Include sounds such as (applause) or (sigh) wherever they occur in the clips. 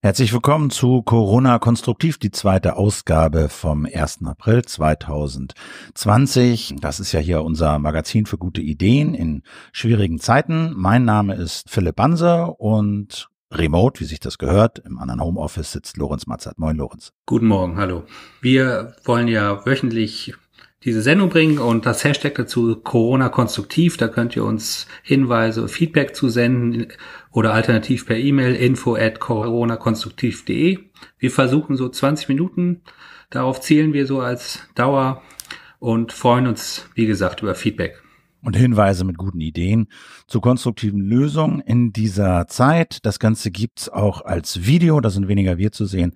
Herzlich willkommen zu Corona Konstruktiv, die zweite Ausgabe vom 1. April 2020. Das ist ja hier unser Magazin für gute Ideen in schwierigen Zeiten. Mein Name ist Philipp Banser und remote, wie sich das gehört, im anderen Homeoffice sitzt Lorenz Matzert. Moin, Lorenz. Guten Morgen, hallo. Wir wollen ja wöchentlich diese Sendung bringen und das Hashtag dazu Corona konstruktiv. Da könnt ihr uns Hinweise, Feedback zu senden oder alternativ per E-Mail info at coronakonstruktiv.de. Wir versuchen so 20 Minuten. Darauf zielen wir so als Dauer und freuen uns, wie gesagt, über Feedback und Hinweise mit guten Ideen zu konstruktiven Lösungen in dieser Zeit. Das Ganze gibt's auch als Video, da sind weniger wir zu sehen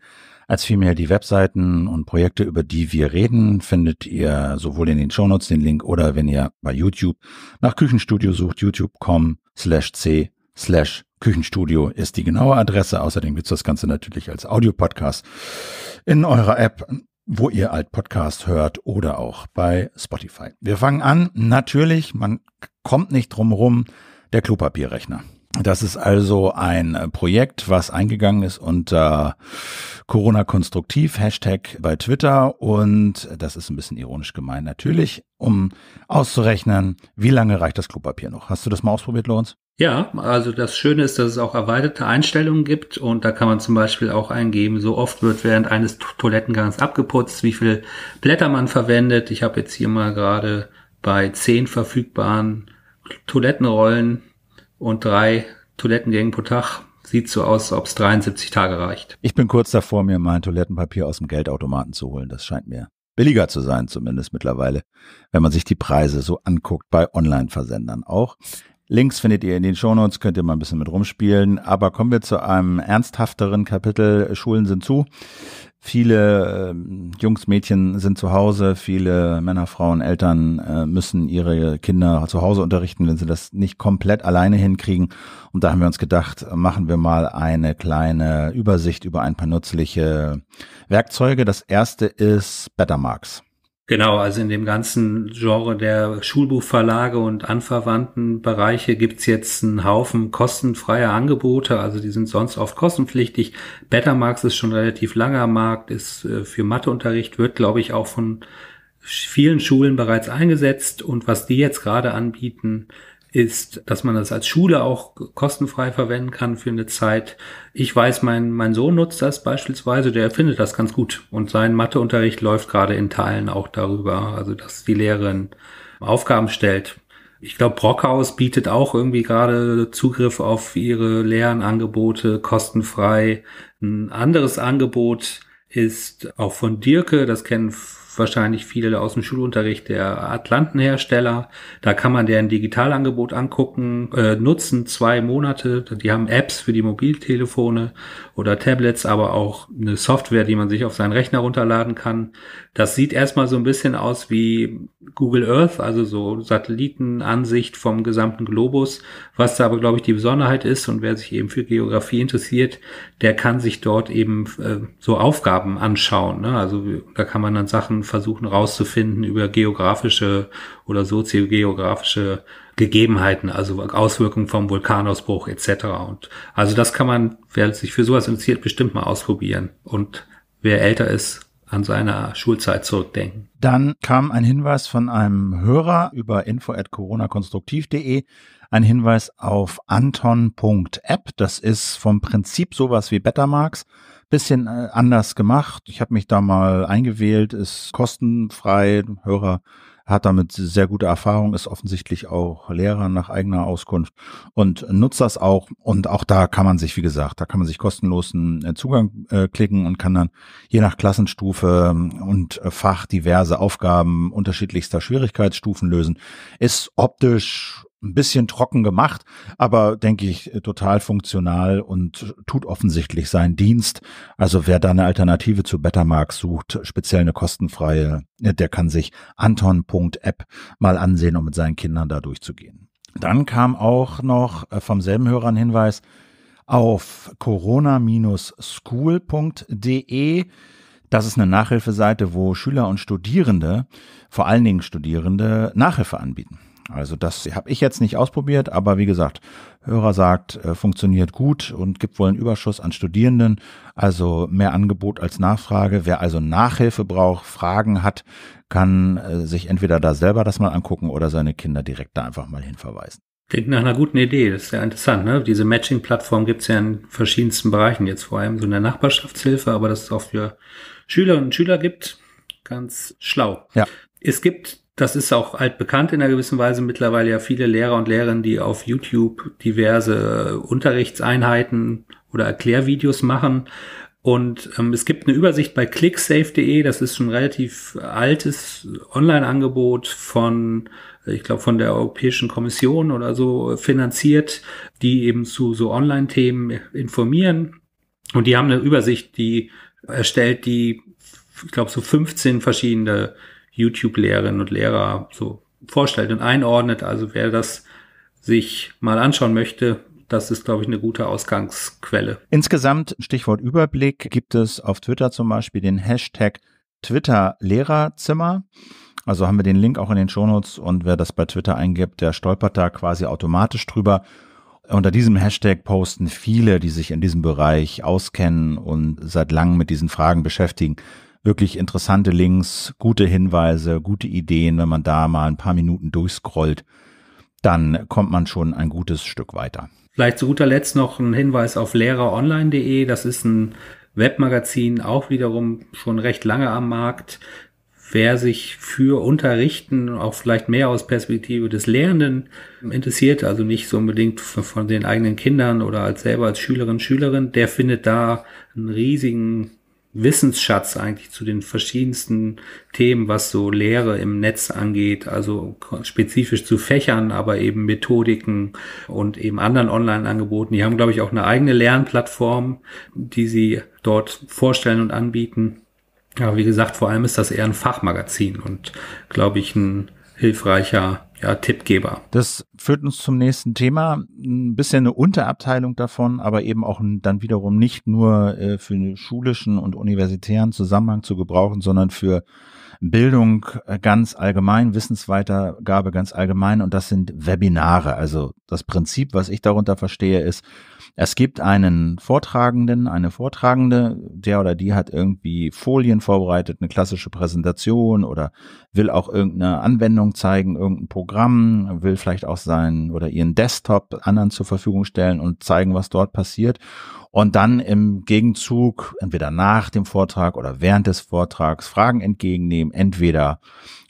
als vielmehr die Webseiten und Projekte, über die wir reden, findet ihr sowohl in den Shownotes den Link oder wenn ihr bei YouTube nach Küchenstudio sucht, youtube.com slash c slash Küchenstudio ist die genaue Adresse. Außerdem gibt's das Ganze natürlich als Audiopodcast in eurer App wo ihr alt Podcast hört oder auch bei Spotify. Wir fangen an. Natürlich, man kommt nicht drum der Klopapierrechner. Das ist also ein äh, Projekt, was eingegangen ist unter Corona Konstruktiv Hashtag bei Twitter und das ist ein bisschen ironisch gemeint natürlich, um auszurechnen, wie lange reicht das Klopapier noch. Hast du das mal ausprobiert, Lorenz? Ja, also das Schöne ist, dass es auch erweiterte Einstellungen gibt und da kann man zum Beispiel auch eingeben, so oft wird während eines Toilettengangs abgeputzt, wie viele Blätter man verwendet. Ich habe jetzt hier mal gerade bei zehn verfügbaren Toilettenrollen und drei Toilettengängen pro Tag sieht so aus, ob es 73 Tage reicht. Ich bin kurz davor, mir mein Toilettenpapier aus dem Geldautomaten zu holen. Das scheint mir billiger zu sein, zumindest mittlerweile, wenn man sich die Preise so anguckt bei Online-Versendern auch. Links findet ihr in den Shownotes, könnt ihr mal ein bisschen mit rumspielen. Aber kommen wir zu einem ernsthafteren Kapitel, Schulen sind zu. Viele äh, Jungs, Mädchen sind zu Hause, viele Männer, Frauen, Eltern äh, müssen ihre Kinder zu Hause unterrichten, wenn sie das nicht komplett alleine hinkriegen. Und da haben wir uns gedacht, machen wir mal eine kleine Übersicht über ein paar nützliche Werkzeuge. Das erste ist Bettermarks. Genau, also in dem ganzen Genre der Schulbuchverlage und anverwandten Bereiche gibt's jetzt einen Haufen kostenfreier Angebote, also die sind sonst oft kostenpflichtig. Betamax ist schon relativ langer Markt, ist äh, für Matheunterricht, wird glaube ich auch von vielen Schulen bereits eingesetzt und was die jetzt gerade anbieten, ist, dass man das als Schule auch kostenfrei verwenden kann für eine Zeit. Ich weiß, mein, mein Sohn nutzt das beispielsweise, der findet das ganz gut. Und sein Matheunterricht läuft gerade in Teilen auch darüber, also dass die Lehrerin Aufgaben stellt. Ich glaube, Brockhaus bietet auch irgendwie gerade Zugriff auf ihre Lernangebote kostenfrei. Ein anderes Angebot ist auch von Dirke, das kennen wahrscheinlich viele aus dem Schulunterricht der Atlantenhersteller. Da kann man deren Digitalangebot angucken, äh, nutzen zwei Monate. Die haben Apps für die Mobiltelefone oder Tablets, aber auch eine Software, die man sich auf seinen Rechner runterladen kann. Das sieht erstmal so ein bisschen aus wie Google Earth, also so Satellitenansicht vom gesamten Globus, was da aber, glaube ich, die Besonderheit ist. Und wer sich eben für Geografie interessiert, der kann sich dort eben äh, so Aufgaben anschauen. Ne? Also da kann man dann Sachen versuchen rauszufinden über geografische oder soziogeografische Gegebenheiten, also Auswirkungen vom Vulkanausbruch etc. Und also das kann man, wer sich für sowas interessiert, bestimmt mal ausprobieren. Und wer älter ist, an seiner Schulzeit zurückdenken. Dann kam ein Hinweis von einem Hörer über info@coronakonstruktiv.de, ein Hinweis auf anton.app, das ist vom Prinzip sowas wie Bettermarks, bisschen äh, anders gemacht. Ich habe mich da mal eingewählt, ist kostenfrei. Hörer hat damit sehr gute Erfahrung, ist offensichtlich auch Lehrer nach eigener Auskunft und nutzt das auch. Und auch da kann man sich, wie gesagt, da kann man sich kostenlosen äh, Zugang äh, klicken und kann dann je nach Klassenstufe ähm, und Fach diverse Aufgaben unterschiedlichster Schwierigkeitsstufen lösen. Ist optisch ein bisschen trocken gemacht, aber denke ich total funktional und tut offensichtlich seinen Dienst. Also wer da eine Alternative zu Bettermark sucht, speziell eine kostenfreie, der kann sich anton.app mal ansehen, um mit seinen Kindern da durchzugehen. Dann kam auch noch äh, vom selben Hörer ein Hinweis auf corona-school.de. Das ist eine Nachhilfeseite, wo Schüler und Studierende, vor allen Dingen Studierende, Nachhilfe anbieten. Also das habe ich jetzt nicht ausprobiert, aber wie gesagt, Hörer sagt, äh, funktioniert gut und gibt wohl einen Überschuss an Studierenden. Also mehr Angebot als Nachfrage. Wer also Nachhilfe braucht, Fragen hat, kann äh, sich entweder da selber das mal angucken oder seine Kinder direkt da einfach mal hinverweisen. Klingt nach einer guten Idee, das ist ja interessant. Ne? Diese Matching-Plattform gibt es ja in verschiedensten Bereichen jetzt, vor allem so in der Nachbarschaftshilfe, aber dass es auch für Schülerinnen und Schüler gibt, ganz schlau. Ja. Es gibt das ist auch altbekannt in einer gewissen Weise mittlerweile ja viele Lehrer und Lehrerinnen, die auf YouTube diverse Unterrichtseinheiten oder Erklärvideos machen. Und ähm, es gibt eine Übersicht bei clicksafe.de, das ist schon relativ altes Online-Angebot von, ich glaube, von der Europäischen Kommission oder so finanziert, die eben zu so Online-Themen informieren. Und die haben eine Übersicht, die erstellt die, ich glaube, so 15 verschiedene YouTube-Lehrerinnen und Lehrer so vorstellt und einordnet. Also wer das sich mal anschauen möchte, das ist, glaube ich, eine gute Ausgangsquelle. Insgesamt, Stichwort Überblick, gibt es auf Twitter zum Beispiel den Hashtag Twitter Lehrerzimmer. Also haben wir den Link auch in den Shownotes und wer das bei Twitter eingibt, der stolpert da quasi automatisch drüber. Unter diesem Hashtag posten viele, die sich in diesem Bereich auskennen und seit langem mit diesen Fragen beschäftigen wirklich interessante Links, gute Hinweise, gute Ideen. Wenn man da mal ein paar Minuten durchscrollt, dann kommt man schon ein gutes Stück weiter. Vielleicht zu guter Letzt noch ein Hinweis auf lehreronline.de. Das ist ein Webmagazin, auch wiederum schon recht lange am Markt. Wer sich für Unterrichten, auch vielleicht mehr aus Perspektive des Lehrenden interessiert, also nicht so unbedingt von den eigenen Kindern oder als selber als Schülerin, Schülerin, der findet da einen riesigen Wissensschatz eigentlich zu den verschiedensten Themen, was so Lehre im Netz angeht, also spezifisch zu Fächern, aber eben Methodiken und eben anderen Online-Angeboten. Die haben, glaube ich, auch eine eigene Lernplattform, die sie dort vorstellen und anbieten. Aber wie gesagt, vor allem ist das eher ein Fachmagazin und, glaube ich, ein hilfreicher ja, Tippgeber. Das führt uns zum nächsten Thema. Ein bisschen eine Unterabteilung davon, aber eben auch dann wiederum nicht nur äh, für schulischen und universitären Zusammenhang zu gebrauchen, sondern für Bildung äh, ganz allgemein, Wissensweitergabe ganz allgemein und das sind Webinare. Also das Prinzip, was ich darunter verstehe, ist, es gibt einen Vortragenden, eine Vortragende, der oder die hat irgendwie Folien vorbereitet, eine klassische Präsentation oder will auch irgendeine Anwendung zeigen, irgendein Programm, will vielleicht auch sein oder ihren Desktop anderen zur Verfügung stellen und zeigen, was dort passiert und dann im Gegenzug entweder nach dem Vortrag oder während des Vortrags Fragen entgegennehmen, entweder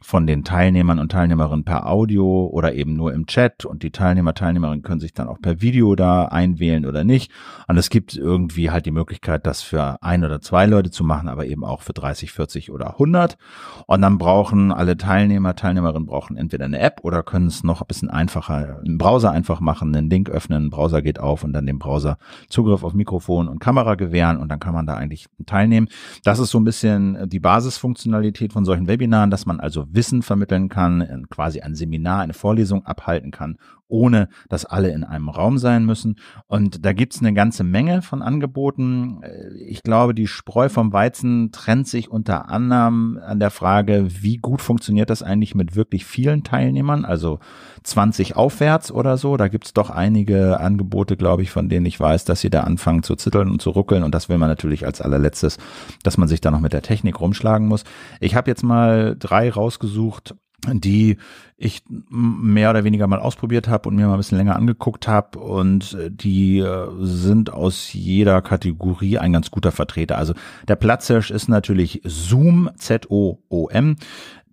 von den Teilnehmern und Teilnehmerinnen per Audio oder eben nur im Chat und die Teilnehmer, Teilnehmerinnen können sich dann auch per Video da einwählen oder nicht. Und es gibt irgendwie halt die Möglichkeit, das für ein oder zwei Leute zu machen, aber eben auch für 30, 40 oder 100. Und dann brauchen alle Teilnehmer, Teilnehmerinnen brauchen entweder eine App oder können es noch ein bisschen einfacher im Browser einfach machen, einen Link öffnen, Browser geht auf und dann dem Browser Zugriff auf Mikro Mikrofon und Kamera gewähren und dann kann man da eigentlich teilnehmen. Das ist so ein bisschen äh, die Basisfunktionalität von solchen Webinaren, dass man also Wissen vermitteln kann, quasi ein Seminar, eine Vorlesung abhalten kann ohne dass alle in einem Raum sein müssen. Und da gibt's eine ganze Menge von Angeboten. Äh, ich glaube, die Spreu vom Weizen trennt sich unter anderem an der Frage, wie gut funktioniert das eigentlich mit wirklich vielen Teilnehmern, also 20 aufwärts oder so. Da gibt's doch einige Angebote, glaube ich, von denen ich weiß, dass sie da anfangen zu zitteln und zu ruckeln. Und das will man natürlich als allerletztes, dass man sich da noch mit der Technik rumschlagen muss. Ich habe jetzt mal drei rausgesucht, die ich mehr oder weniger mal ausprobiert habe und mir mal ein bisschen länger angeguckt habe. Und äh, die äh, sind aus jeder Kategorie ein ganz guter Vertreter. Also der Platzhirsch ist natürlich Zoom, Z-O-O-M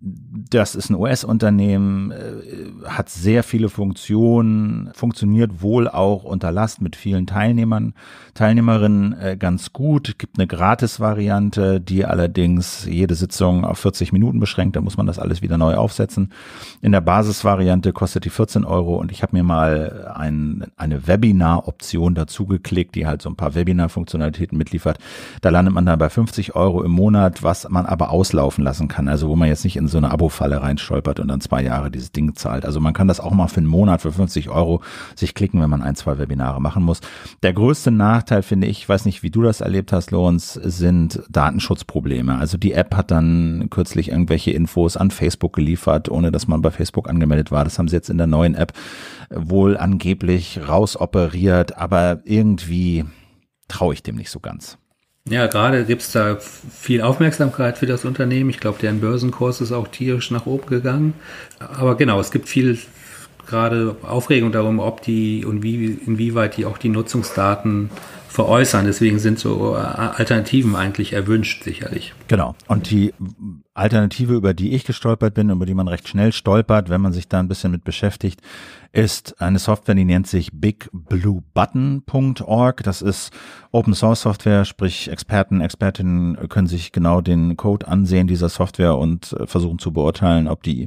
das ist ein US-Unternehmen, äh, hat sehr viele Funktionen, funktioniert wohl auch unter Last mit vielen Teilnehmern, Teilnehmerinnen äh, ganz gut, gibt eine Gratis-Variante, die allerdings jede Sitzung auf 40 Minuten beschränkt, da muss man das alles wieder neu aufsetzen. In der Basis-Variante kostet die 14 Euro und ich habe mir mal ein, eine Webinar-Option dazu geklickt, die halt so ein paar Webinar-Funktionalitäten mitliefert. Da landet man dann bei 50 Euro im Monat, was man aber auslaufen lassen kann, also wo man jetzt nicht in so eine Abo-Falle reinstolpert und dann zwei Jahre dieses Ding zahlt. Also man kann das auch mal für einen Monat für 50 Euro sich klicken, wenn man ein, zwei Webinare machen muss. Der größte Nachteil finde ich, weiß nicht, wie du das erlebt hast, Lorenz, sind Datenschutzprobleme. Also die App hat dann kürzlich irgendwelche Infos an Facebook geliefert, ohne dass man bei Facebook angemeldet war. Das haben sie jetzt in der neuen App wohl angeblich rausoperiert, aber irgendwie traue ich dem nicht so ganz. Ja, gerade gibt es da viel Aufmerksamkeit für das Unternehmen. Ich glaube, deren Börsenkurs ist auch tierisch nach oben gegangen. Aber genau, es gibt viel gerade Aufregung darum, ob die und wie, inwieweit die auch die Nutzungsdaten veräußern. Deswegen sind so äh, Alternativen eigentlich erwünscht, sicherlich. Genau. Und die Alternative, über die ich gestolpert bin, über die man recht schnell stolpert, wenn man sich da ein bisschen mit beschäftigt, ist eine Software, die nennt sich bigbluebutton.org. Das ist Open Source Software, sprich Experten, Expertinnen können sich genau den Code ansehen dieser Software und äh, versuchen zu beurteilen, ob die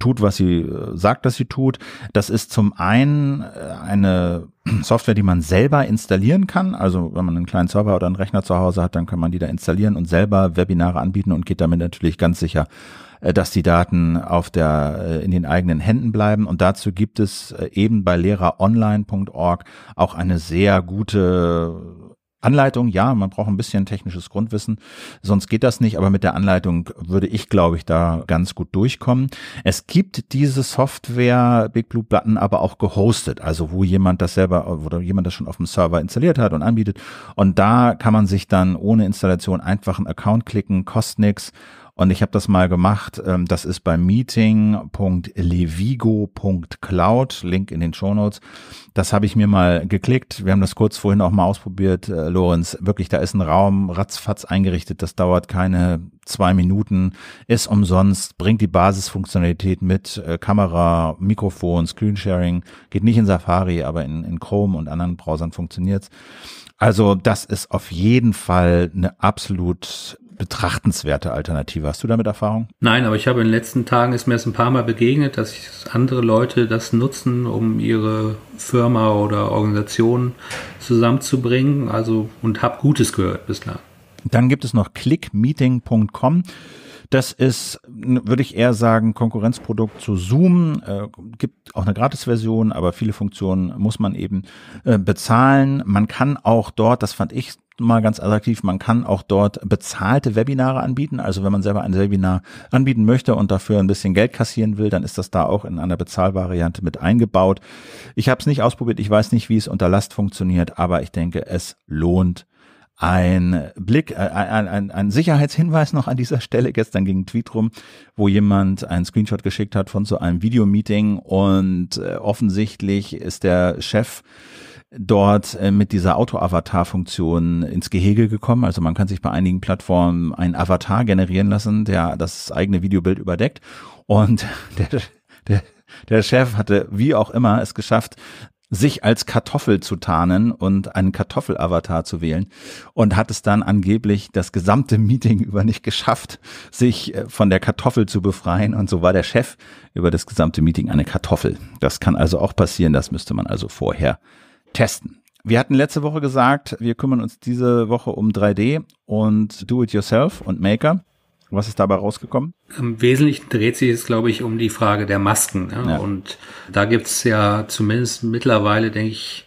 tut, was sie äh, sagt, dass sie tut. Das ist zum einen eine Software, die man selber installieren kann. Also wenn man einen kleinen Server oder einen Rechner zu Hause hat, dann kann man die da installieren und selber Webinare anbieten und geht damit natürlich ganz sicher, äh, dass die Daten auf der, äh, in den eigenen Händen bleiben. Und dazu gibt es äh, eben bei lehreronline.org auch eine sehr gute Anleitung, ja, man braucht ein bisschen technisches Grundwissen, sonst geht das nicht, aber mit der Anleitung würde ich, glaube ich, da ganz gut durchkommen. Es gibt diese Software Big Blue Button aber auch gehostet, also wo jemand das selber oder jemand das schon auf dem Server installiert hat und anbietet und da kann man sich dann ohne Installation einfach einen Account klicken, kostet nichts und ich habe das mal gemacht. Ähm, das ist bei meeting.levigo.cloud, Link in den Shownotes. Das habe ich mir mal geklickt. Wir haben das kurz vorhin auch mal ausprobiert, äh, Lorenz. Wirklich, da ist ein Raum ratzfatz eingerichtet. Das dauert keine zwei Minuten, ist umsonst, bringt die Basisfunktionalität mit, äh, Kamera, Mikrofon, Screensharing. Geht nicht in Safari, aber in, in Chrome und anderen Browsern funktioniert's. Also das ist auf jeden Fall eine absolut betrachtenswerte Alternative. Hast du damit Erfahrung? Nein, aber ich habe in den letzten Tagen ist mir das ein paar Mal begegnet, dass andere Leute das nutzen, um ihre Firma oder Organisation zusammenzubringen. Also und habe Gutes gehört bislang. Dann gibt es noch clickmeeting.com. Das ist, würde ich eher sagen, Konkurrenzprodukt zu Zoom. Äh, gibt auch eine Gratis-Version, aber viele Funktionen muss man eben äh, bezahlen. Man kann auch dort, das fand ich mal ganz attraktiv. Man kann auch dort bezahlte Webinare anbieten. Also wenn man selber ein Webinar anbieten möchte und dafür ein bisschen Geld kassieren will, dann ist das da auch in einer Bezahlvariante mit eingebaut. Ich habe es nicht ausprobiert. Ich weiß nicht, wie es unter Last funktioniert, aber ich denke, es lohnt ein Blick, äh, ein, ein, ein Sicherheitshinweis noch an dieser Stelle. Gestern ging ein Tweet rum, wo jemand einen Screenshot geschickt hat von so einem Videomeeting und äh, offensichtlich ist der Chef dort äh, mit dieser Auto-Avatar-Funktion ins Gehege gekommen. Also man kann sich bei einigen Plattformen einen Avatar generieren lassen, der das eigene Videobild überdeckt. Und (laughs) der, der, der Chef hatte, wie auch immer, es geschafft, sich als Kartoffel zu tarnen und einen Kartoffel-Avatar zu wählen und hat es dann angeblich das gesamte Meeting über nicht geschafft, sich äh, von der Kartoffel zu befreien und so war der Chef über das gesamte Meeting eine Kartoffel. Das kann also auch passieren, das müsste man also vorher testen. Wir hatten letzte Woche gesagt, wir kümmern uns diese Woche um 3D und Do-it-yourself und Maker. Was ist dabei rausgekommen? Im Wesentlichen dreht sich es, glaube ich, um die Frage der Masken. Ne? Ja. Und da gibt es ja zumindest mittlerweile, denke ich,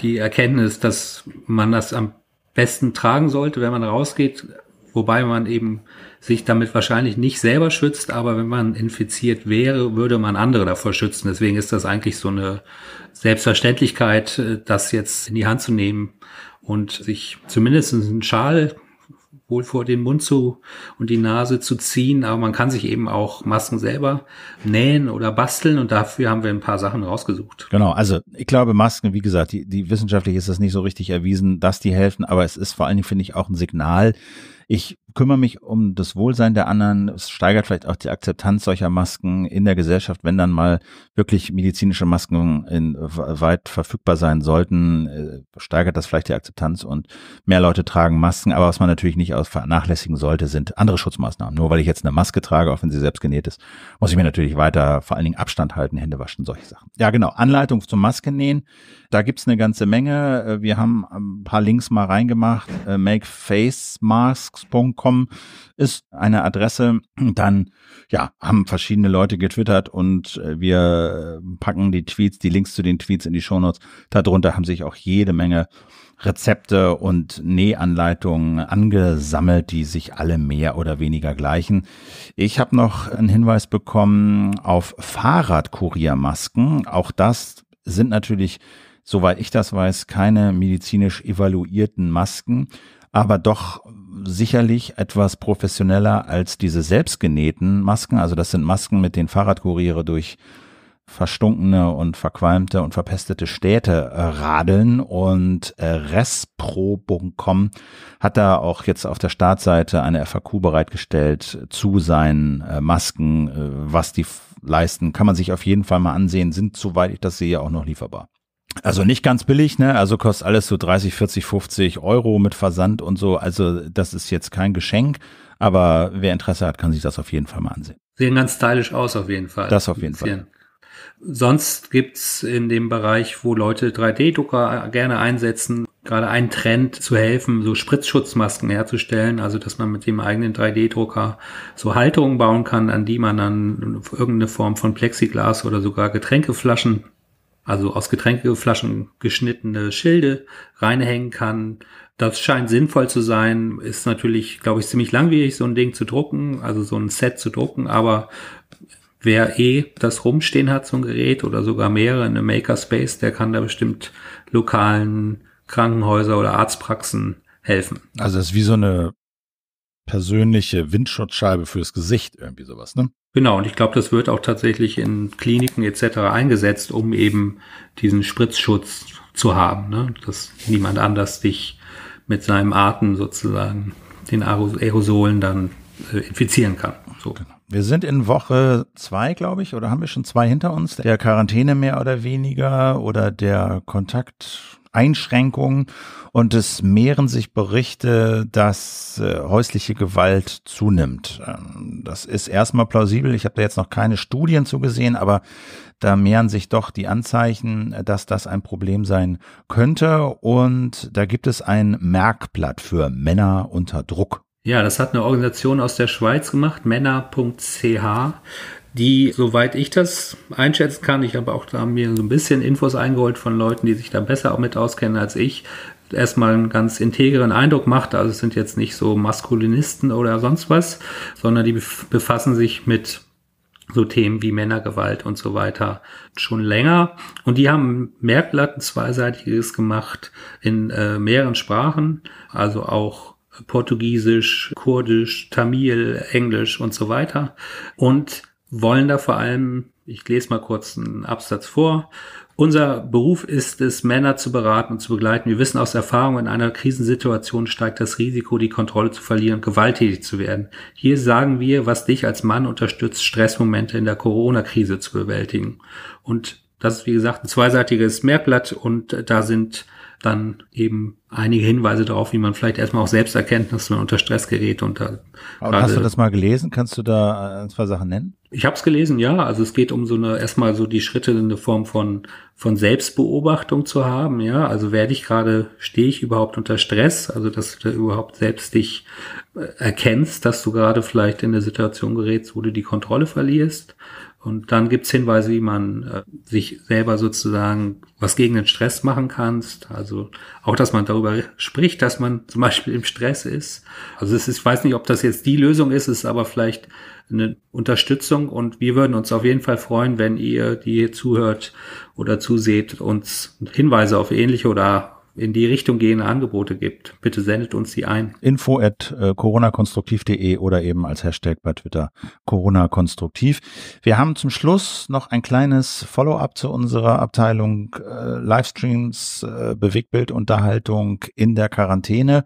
die Erkenntnis, dass man das am besten tragen sollte, wenn man rausgeht. Wobei man eben sich damit wahrscheinlich nicht selber schützt, aber wenn man infiziert wäre, würde man andere davor schützen. Deswegen ist das eigentlich so eine Selbstverständlichkeit, äh, das jetzt in die Hand zu nehmen und sich zumindest einen Schal wohl vor den Mund zu und die Nase zu ziehen, aber man kann sich eben auch Masken selber nähen oder basteln und dafür haben wir ein paar Sachen rausgesucht. Genau, also ich glaube Masken, wie gesagt, die, die wissenschaftlich ist das nicht so richtig erwiesen, dass die helfen, aber es ist vor allen Dingen, finde ich, auch ein Signal. Ich kümmere mich um das Wohlsein der anderen. Es steigert vielleicht auch die Akzeptanz solcher Masken in der Gesellschaft, wenn dann mal wirklich medizinische Masken in, weit verfügbar sein sollten, äh, steigert das vielleicht die Akzeptanz und mehr Leute tragen Masken. Aber was man natürlich nicht aus vernachlässigen sollte, sind andere Schutzmaßnahmen. Nur weil ich jetzt eine Maske trage, auch wenn sie selbst genäht ist, muss ich mir natürlich weiter vor allen Dingen Abstand halten, Hände waschen, solche Sachen. Ja, genau. Anleitung zum Maskennähen. Da gibt's eine ganze Menge. Äh, wir haben ein ähm, paar Links mal reingemacht. Äh, Makefacemasks.com gekommen ist, eine Adresse, dann ja, haben verschiedene Leute getwittert und äh, wir äh, packen die Tweets, die Links zu den Tweets in die Shownotes. Darunter haben sich auch jede Menge Rezepte und Nähanleitungen angesammelt, die sich alle mehr oder weniger gleichen. Ich habe noch einen Hinweis bekommen auf Fahrradkuriermasken. Auch das sind natürlich, soweit ich das weiß, keine medizinisch evaluierten Masken, aber doch sicherlich etwas professioneller als diese selbstgenähten Masken. Also das sind Masken, mit denen Fahrradkuriere durch verstunkene und verqualmte und verpestete Städte äh, radeln und äh, respro.com hat da auch jetzt auf der Startseite eine FAQ bereitgestellt zu seinen äh, Masken, äh, was die leisten, kann man sich auf jeden Fall mal ansehen, sind soweit ich das sehe auch noch lieferbar. Also nicht ganz billig, ne? Also kostet alles so 30, 40, 50 Euro mit Versand und so. Also das ist jetzt kein Geschenk, aber wer Interesse hat, kann sich das auf jeden Fall mal ansehen. Sehen ganz stylisch aus auf jeden Fall. Das auf jeden Fall. Sonst gibt's in dem Bereich, wo Leute 3D-Drucker gerne einsetzen, gerade einen Trend zu helfen, so Spritzschutzmasken herzustellen. Also, dass man mit dem eigenen 3D-Drucker so Halterungen bauen kann, an die man dann irgendeine Form von Plexiglas oder sogar Getränkeflaschen also aus Getränkeflaschen geschnittene Schilde reinhängen kann. Das scheint sinnvoll zu sein. Ist natürlich, glaube ich, ziemlich langwierig, so ein Ding zu drucken, also so ein Set zu drucken, aber wer eh das rumstehen hat, so ein Gerät oder sogar mehrere in einem Makerspace, der kann da bestimmt lokalen Krankenhäuser oder Arztpraxen helfen. Also das ist wie so eine persönliche Windschutzscheibe fürs Gesicht, irgendwie sowas, ne? Genau, und ich glaube, das wird auch tatsächlich in Kliniken etc. eingesetzt, um eben diesen Spritzschutz zu haben, ne? dass niemand anders dich mit seinem Atem sozusagen den Aerosolen dann äh, infizieren kann. So. Genau. Wir sind in Woche zwei, glaube ich, oder haben wir schon zwei hinter uns, der Quarantäne mehr oder weniger oder der Kontakteinschränkungen und es mehren sich Berichte, dass äh, häusliche Gewalt zunimmt. Ähm, das ist erstmal plausibel. Ich habe da jetzt noch keine Studien zu gesehen, aber da mehren sich doch die Anzeichen, dass das ein Problem sein könnte. Und da gibt es ein Merkblatt für Männer unter Druck. Ja, das hat eine Organisation aus der Schweiz gemacht, männer.ch, die, soweit ich das einschätzen kann, ich habe auch da mir so ein bisschen Infos eingeholt von Leuten, die sich da besser auch mit auskennen als ich, erstmal einen ganz integeren Eindruck macht. Also es sind jetzt nicht so Maskulinisten oder sonst was, sondern die befassen sich mit so Themen wie Männergewalt und so weiter schon länger. Und die haben Merkblatt zweiseitiges gemacht in äh, mehreren Sprachen, also auch Portugiesisch, Kurdisch, Tamil, Englisch und so weiter. Und wollen da vor allem ich lese mal kurz einen Absatz vor. Unser Beruf ist es, Männer zu beraten und zu begleiten. Wir wissen aus Erfahrung, in einer Krisensituation steigt das Risiko, die Kontrolle zu verlieren und gewalttätig zu werden. Hier sagen wir, was dich als Mann unterstützt, Stressmomente in der Corona-Krise zu bewältigen. Und das ist, wie gesagt, ein zweiseitiges Mehrblatt und äh, da sind dann eben einige Hinweise darauf, wie man vielleicht erstmal auch selbst erkennt, dass man unter Stress gerät. Und da Aber hast du das mal gelesen? Kannst du da ein, zwei Sachen nennen? Ich habe es gelesen, ja. Also es geht um so eine erstmal so die Schritte in der Form von von Selbstbeobachtung zu haben, ja. Also werde ich gerade, stehe ich überhaupt unter Stress? Also dass du da überhaupt selbst dich äh, erkennst, dass du gerade vielleicht in eine Situation gerätst, wo du die Kontrolle verlierst. Und dann gibt's Hinweise, wie man äh, sich selber sozusagen was gegen den Stress machen kannst. Also auch, dass man darüber spricht, dass man (laughs) zum Beispiel im Stress ist. Also es ist, ich weiß nicht, ob das jetzt die Lösung ist, ist aber vielleicht eine Unterstützung. Und wir würden uns auf jeden Fall freuen, wenn ihr, die hier zuhört oder zuseht, uns Hinweise auf ähnliche oder in die Richtung gehende Angebote gibt, bitte sendet uns sie ein. Info at äh, coronakonstruktiv.de oder eben als Hashtag bei Twitter Corona-Konstruktiv. Wir haben zum Schluss noch ein kleines Follow-up zu unserer Abteilung äh, Livestreams, äh, Bewegtbild, Unterhaltung in der Quarantäne.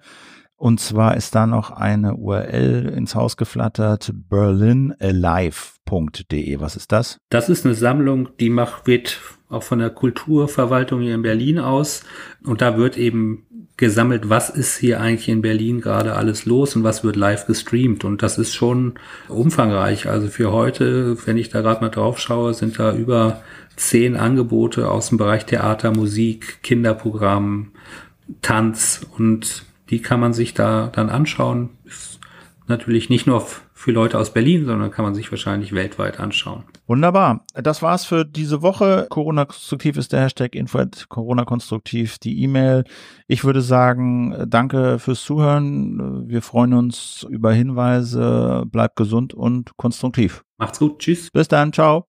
Und zwar ist da noch eine URL ins Haus geflattert, berlinalive.de. Was ist das? Das ist eine Sammlung, die macht, wird auch von der Kulturverwaltung hier in Berlin aus. Und da wird eben gesammelt, was ist hier eigentlich in Berlin gerade alles los und was wird live gestreamt. Und das ist schon umfangreich. Also für heute, wenn ich da gerade mal drauf schaue, sind da über zehn Angebote aus dem Bereich Theater, Musik, Kinderprogramm, Tanz und die kann man sich da dann anschauen. Ist natürlich nicht nur auf für Leute aus Berlin, sondern kann man sich wahrscheinlich weltweit anschauen. Wunderbar. Das war's für diese Woche. Corona konstruktiv ist der Hashtag info at Corona konstruktiv die E-Mail. Ich würde sagen, danke fürs Zuhören. Wir freuen uns über Hinweise. Bleibt gesund und konstruktiv. Macht's gut. Tschüss. Bis dann. Ciao.